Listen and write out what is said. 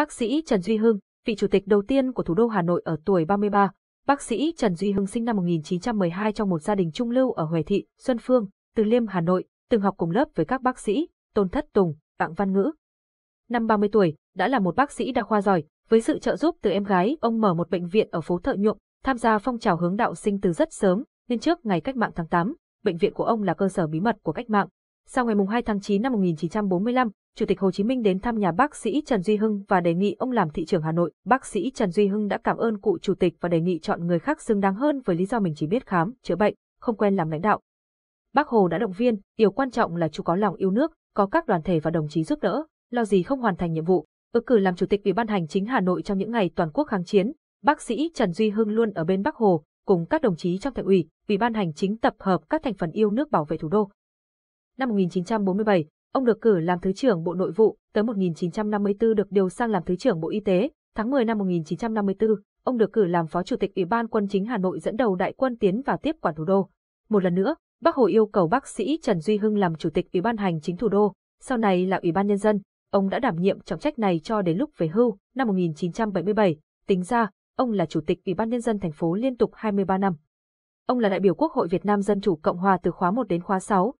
Bác sĩ Trần Duy Hưng, vị chủ tịch đầu tiên của thủ đô Hà Nội ở tuổi 33. Bác sĩ Trần Duy Hưng sinh năm 1912 trong một gia đình trung lưu ở Huệ Thị, Xuân Phương, Từ Liêm, Hà Nội, từng học cùng lớp với các bác sĩ Tôn Thất Tùng, Đặng Văn Ngữ. Năm 30 tuổi, đã là một bác sĩ đa khoa giỏi, với sự trợ giúp từ em gái, ông mở một bệnh viện ở phố Thợ Nhuộm, tham gia phong trào hướng đạo sinh từ rất sớm, nên trước ngày cách mạng tháng 8, bệnh viện của ông là cơ sở bí mật của cách mạng. Sau ngày 2 tháng 9 năm 1945, Chủ tịch Hồ Chí Minh đến thăm nhà bác sĩ Trần Duy Hưng và đề nghị ông làm thị trưởng Hà Nội. Bác sĩ Trần Duy Hưng đã cảm ơn cụ chủ tịch và đề nghị chọn người khác xứng đáng hơn với lý do mình chỉ biết khám, chữa bệnh, không quen làm lãnh đạo. Bác Hồ đã động viên, điều quan trọng là chú có lòng yêu nước, có các đoàn thể và đồng chí giúp đỡ, lo gì không hoàn thành nhiệm vụ. Ứng cử làm chủ tịch Ủy ban hành chính Hà Nội trong những ngày toàn quốc kháng chiến, bác sĩ Trần Duy Hưng luôn ở bên Bác Hồ, cùng các đồng chí trong thành ủy, Ủy ban hành chính tập hợp các thành phần yêu nước bảo vệ thủ đô. Năm 1947, Ông được cử làm Thứ trưởng Bộ Nội vụ, tới 1954 được điều sang làm Thứ trưởng Bộ Y tế, tháng 10 năm 1954, ông được cử làm Phó Chủ tịch Ủy ban Quân chính Hà Nội dẫn đầu đại quân tiến vào tiếp quản thủ đô. Một lần nữa, Bác Hồ yêu cầu bác sĩ Trần Duy Hưng làm Chủ tịch Ủy ban Hành chính thủ đô, sau này là Ủy ban Nhân dân. Ông đã đảm nhiệm trọng trách này cho đến lúc về hưu, năm 1977. Tính ra, ông là Chủ tịch Ủy ban Nhân dân thành phố liên tục 23 năm. Ông là đại biểu Quốc hội Việt Nam Dân chủ Cộng hòa từ khóa 1 đến khóa 6,